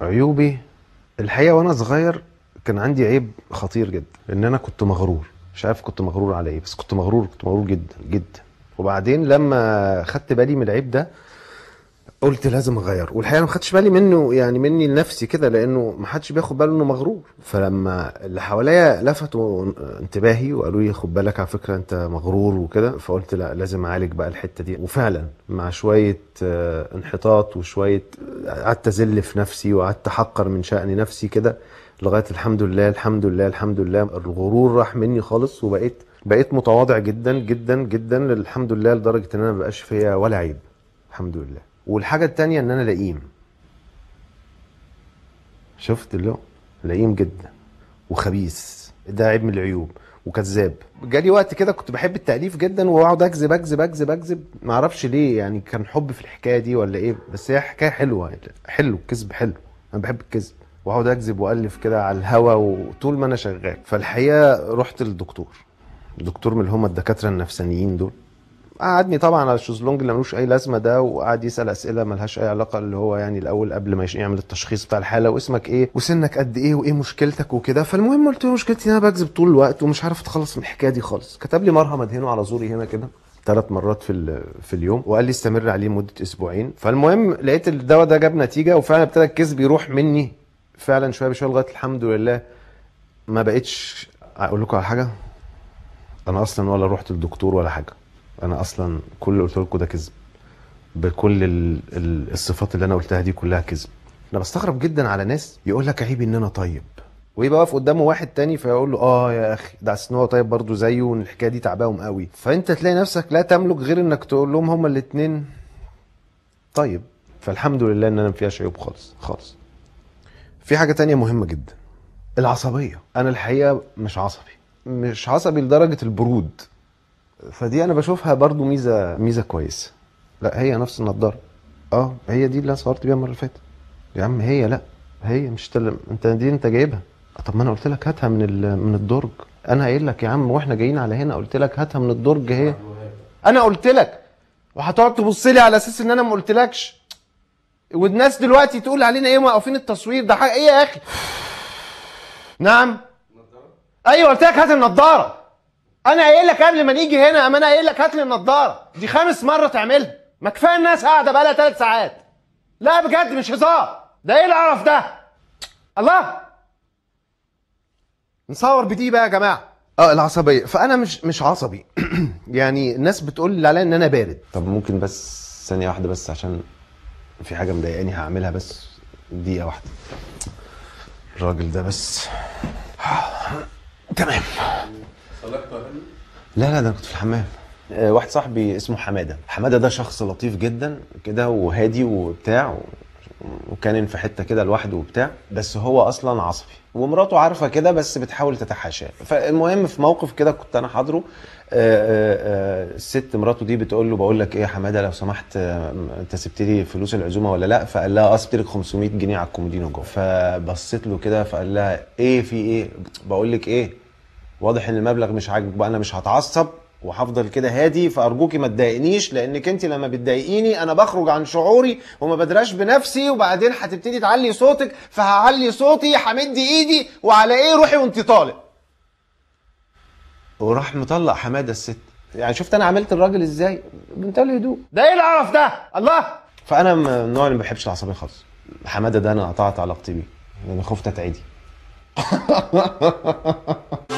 عيوبي الحقيقه وانا صغير كان عندي عيب خطير جدا ان انا كنت مغرور مش عارف كنت مغرور على ايه بس كنت مغرور كنت مغرور جدا جدا وبعدين لما خدت بالي من العيب ده قلت لازم اغير والحقيقه ما خدتش بالي منه يعني مني لنفسي كده لانه ما حدش بياخد باله انه مغرور فلما اللي حواليا لفتوا انتباهي وقالوا لي خد بالك على فكره انت مغرور وكده فقلت لا لازم اعالج بقى الحته دي وفعلا مع شويه آه، انحطاط وشويه قعدت ازل في نفسي وقعدت احقر من شان نفسي كده لغايه الحمد لله الحمد لله الحمد لله الغرور راح مني خالص وبقيت بقيت متواضع جدا جدا جدا الحمد لله لدرجه ان انا ما بقاش فيا ولا عيب الحمد لله والحاجه التانيه ان انا لئيم شفت هو؟ لئيم جدا وخبيث ده عيب من العيوب وكذاب جالي وقت كده كنت بحب التاليف جدا واقعد اكذب اكذب اكذب اكذب ما اعرفش ليه يعني كان حب في الحكايه دي ولا ايه بس هي حكايه حلوه حلو الكذب حلو انا بحب الكذب واقعد اكذب والف كده على الهوا وطول ما انا شغال فالحقيقه رحت للدكتور دكتور من اللي هم الدكاتره النفسانيين دول قعدني طبعا على الشوزلونج اللي ملوش اي لازمه ده وقعد يسال اسئله ملهاش اي علاقه اللي هو يعني الاول قبل ما يعمل التشخيص بتاع الحاله واسمك ايه وسنك قد ايه وايه مشكلتك وكده فالمهم قلت له مشكلتي ان انا بكذب طول الوقت ومش عارف اتخلص من الحكايه دي خالص كتب لي مرهم ادهنه على زوري هنا كده ثلاث مرات في في اليوم وقال لي استمر عليه مده اسبوعين فالمهم لقيت الدواء ده جاب نتيجه وفعلا ابتدى الكذب يروح مني فعلا شويه بشويه لغايه الحمد لله ما بقتش اقول لكم على حاجه انا اصلا ولا رحت للدكتور ولا حاجه انا اصلا كل اللي قلت لكم ده كذب بكل الصفات اللي انا قلتها دي كلها كذب انا بستغرب جدا على ناس يقول لك عيب ان انا طيب ويبقى واقف قدامه واحد تاني فيقول له اه يا اخي ده اصل هو طيب برضه زيه والحكايه دي تعباهم قوي فانت تلاقي نفسك لا تملك غير انك تقول لهم هما الاثنين طيب فالحمد لله ان انا ما فيهاش عيوب خالص خالص في حاجه تانية مهمه جدا العصبيه انا الحقيقه مش عصبي مش عصبي لدرجه البرود فدي انا بشوفها برضو ميزه ميزه كويسه لا هي نفس النضاره اه هي دي اللي انا صورت بيها المره اللي فاتت يا عم هي لا هي مش تل... انت دي انت جايبها طب ما انا قلت لك هاتها من ال... من الدرج انا قايل لك يا عم واحنا جايين على هنا قلت لك هاتها من الدرج هي انا قلت لك وهتقعد تبص لي على اساس ان انا ما قلتلكش والناس دلوقتي تقول علينا ايه موقفين التصوير ده حاجه ايه يا اخي نعم ايوه قلت لك هات النضاره انا قايل لك قبل ما نيجي هنا اما انا قايل لك هات لي النضاره دي خامس مره تعملها ما كفايه الناس قاعده بقالها ثلاث ساعات لا بجد مش هزار ده ايه القرف ده الله نصور بدي بقى يا جماعه اه العصبيه فانا مش مش عصبي يعني الناس بتقول لي عليا ان انا بارد طب ممكن بس ثانيه واحده بس عشان في حاجه مضايقاني هعملها بس دقيقه واحده الراجل ده بس تمام لا لا ده انا كنت في الحمام آه، واحد صاحبي اسمه حماده حماده ده شخص لطيف جدا كده وهادي وبتاع وكان في حته كده لوحده وبتاع بس هو اصلا عصبي ومراته عارفه كده بس بتحاول تتحاشاه فالمهم في موقف كده كنت انا حاضره آه، آه، الست مراته دي بتقول له بقول لك ايه يا حماده لو سمحت انت سبت لي فلوس العزومه ولا لا فقال لها اه سبت لك 500 جنيه على الكومودينو جوه فبصيت له كده فقال لها ايه في ايه بقول لك ايه واضح ان المبلغ مش عاجبك بقى انا مش هتعصب وهفضل كده هادي فارجوكي ما تضايقنيش لانك انت لما بتضايقيني انا بخرج عن شعوري وما بدراش بنفسي وبعدين هتبتدي تعلي صوتك فهعلي صوتي همد ايدي وعلى ايه روحي وانت طالق وراح مطلق حماده الست يعني شفت انا عملت الراجل ازاي بمنتهى الهدوء ده ايه القرف ده الله فانا من النوع اللي ما بحبش العصبيه خالص حماده ده انا قطعت علاقتي بيه لان خفت اتعدي